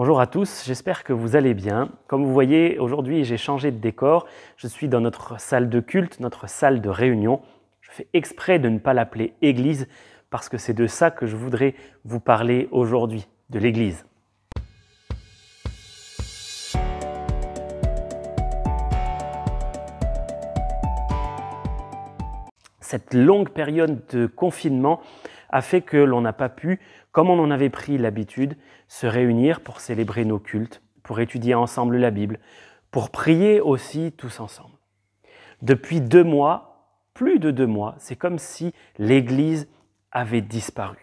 Bonjour à tous, j'espère que vous allez bien. Comme vous voyez, aujourd'hui j'ai changé de décor. Je suis dans notre salle de culte, notre salle de réunion. Je fais exprès de ne pas l'appeler église parce que c'est de ça que je voudrais vous parler aujourd'hui, de l'église. Cette longue période de confinement a fait que l'on n'a pas pu, comme on en avait pris l'habitude, se réunir pour célébrer nos cultes, pour étudier ensemble la Bible, pour prier aussi tous ensemble. Depuis deux mois, plus de deux mois, c'est comme si l'Église avait disparu.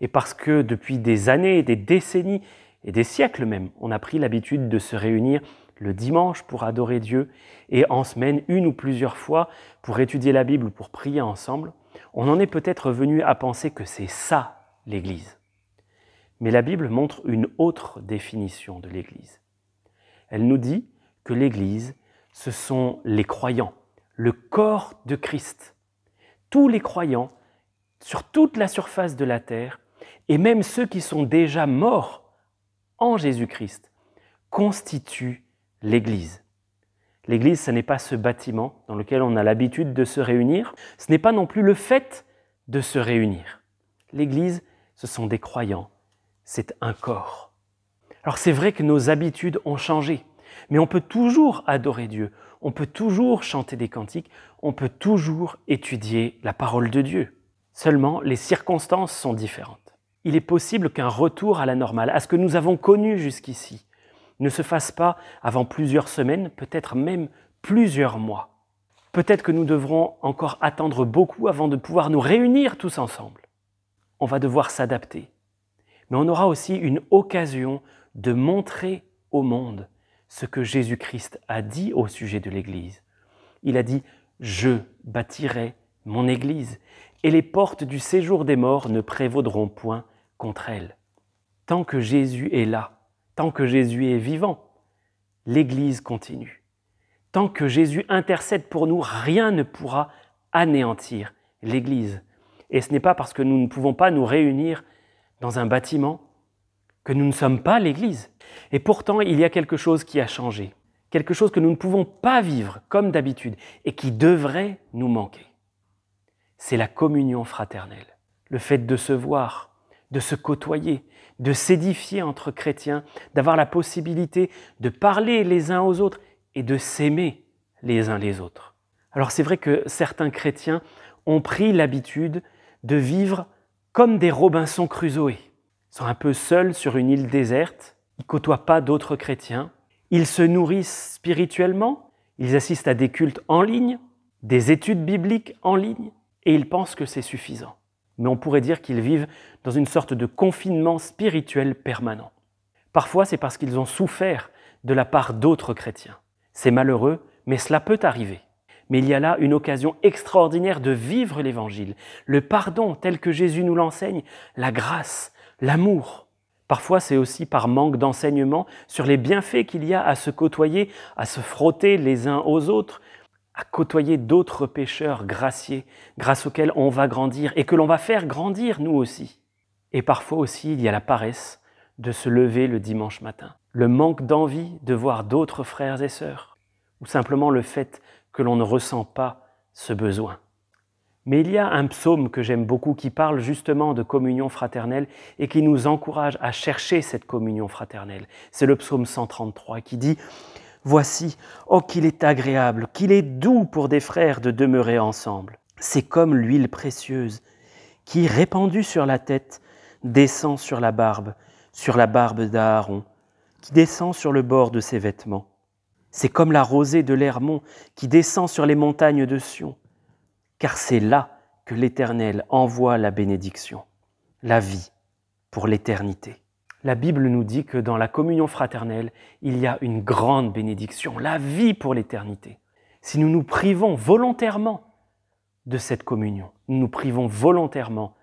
Et parce que depuis des années, des décennies et des siècles même, on a pris l'habitude de se réunir le dimanche pour adorer Dieu et en semaine une ou plusieurs fois pour étudier la Bible, ou pour prier ensemble, on en est peut-être venu à penser que c'est ça l'Église. Mais la Bible montre une autre définition de l'Église. Elle nous dit que l'Église, ce sont les croyants, le corps de Christ. Tous les croyants, sur toute la surface de la terre, et même ceux qui sont déjà morts en Jésus-Christ, constituent l'Église. L'Église, ce n'est pas ce bâtiment dans lequel on a l'habitude de se réunir, ce n'est pas non plus le fait de se réunir. L'Église, ce sont des croyants, c'est un corps. Alors c'est vrai que nos habitudes ont changé, mais on peut toujours adorer Dieu, on peut toujours chanter des cantiques, on peut toujours étudier la parole de Dieu. Seulement, les circonstances sont différentes. Il est possible qu'un retour à la normale, à ce que nous avons connu jusqu'ici, ne se fasse pas avant plusieurs semaines, peut-être même plusieurs mois. Peut-être que nous devrons encore attendre beaucoup avant de pouvoir nous réunir tous ensemble. On va devoir s'adapter. Mais on aura aussi une occasion de montrer au monde ce que Jésus-Christ a dit au sujet de l'Église. Il a dit, je bâtirai mon Église, et les portes du séjour des morts ne prévaudront point contre elle. Tant que Jésus est là, Tant que Jésus est vivant, l'Église continue. Tant que Jésus intercède pour nous, rien ne pourra anéantir l'Église. Et ce n'est pas parce que nous ne pouvons pas nous réunir dans un bâtiment que nous ne sommes pas l'Église. Et pourtant, il y a quelque chose qui a changé, quelque chose que nous ne pouvons pas vivre comme d'habitude et qui devrait nous manquer. C'est la communion fraternelle, le fait de se voir, de se côtoyer, de s'édifier entre chrétiens, d'avoir la possibilité de parler les uns aux autres et de s'aimer les uns les autres. Alors c'est vrai que certains chrétiens ont pris l'habitude de vivre comme des Robinson Crusoe. Ils sont un peu seuls sur une île déserte, ils côtoient pas d'autres chrétiens, ils se nourrissent spirituellement, ils assistent à des cultes en ligne, des études bibliques en ligne, et ils pensent que c'est suffisant mais on pourrait dire qu'ils vivent dans une sorte de confinement spirituel permanent. Parfois, c'est parce qu'ils ont souffert de la part d'autres chrétiens. C'est malheureux, mais cela peut arriver. Mais il y a là une occasion extraordinaire de vivre l'Évangile, le pardon tel que Jésus nous l'enseigne, la grâce, l'amour. Parfois, c'est aussi par manque d'enseignement sur les bienfaits qu'il y a à se côtoyer, à se frotter les uns aux autres, à côtoyer d'autres pécheurs graciés, grâce auxquels on va grandir et que l'on va faire grandir nous aussi. Et parfois aussi, il y a la paresse de se lever le dimanche matin, le manque d'envie de voir d'autres frères et sœurs, ou simplement le fait que l'on ne ressent pas ce besoin. Mais il y a un psaume que j'aime beaucoup qui parle justement de communion fraternelle et qui nous encourage à chercher cette communion fraternelle. C'est le psaume 133 qui dit ⁇ Voici, oh qu'il est agréable, qu'il est doux pour des frères de demeurer ensemble. C'est comme l'huile précieuse qui, répandue sur la tête, descend sur la barbe, sur la barbe d'Aaron, qui descend sur le bord de ses vêtements. C'est comme la rosée de l'Hermon qui descend sur les montagnes de Sion, car c'est là que l'Éternel envoie la bénédiction, la vie pour l'éternité. La Bible nous dit que dans la communion fraternelle, il y a une grande bénédiction, la vie pour l'éternité. Si nous nous privons volontairement de cette communion, nous nous privons volontairement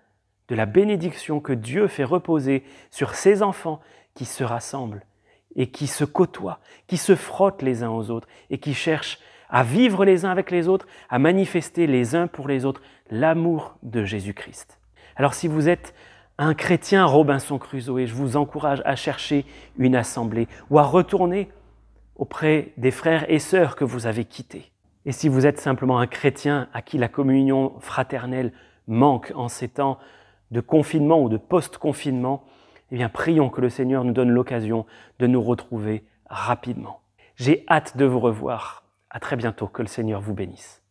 de la bénédiction que Dieu fait reposer sur ses enfants qui se rassemblent et qui se côtoient, qui se frottent les uns aux autres et qui cherchent à vivre les uns avec les autres, à manifester les uns pour les autres l'amour de Jésus-Christ. Alors si vous êtes un chrétien Robinson Crusoe, et je vous encourage à chercher une assemblée ou à retourner auprès des frères et sœurs que vous avez quittés. Et si vous êtes simplement un chrétien à qui la communion fraternelle manque en ces temps de confinement ou de post-confinement, eh bien prions que le Seigneur nous donne l'occasion de nous retrouver rapidement. J'ai hâte de vous revoir. À très bientôt. Que le Seigneur vous bénisse.